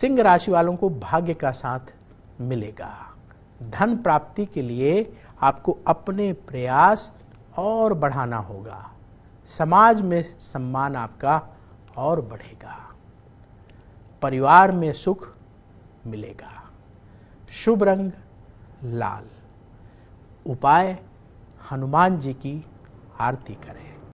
सिंह राशि वालों को भाग्य का साथ मिलेगा धन प्राप्ति के लिए आपको अपने प्रयास और बढ़ाना होगा समाज में सम्मान आपका और बढ़ेगा परिवार में सुख मिलेगा शुभ रंग लाल उपाय हनुमान जी की आरती करें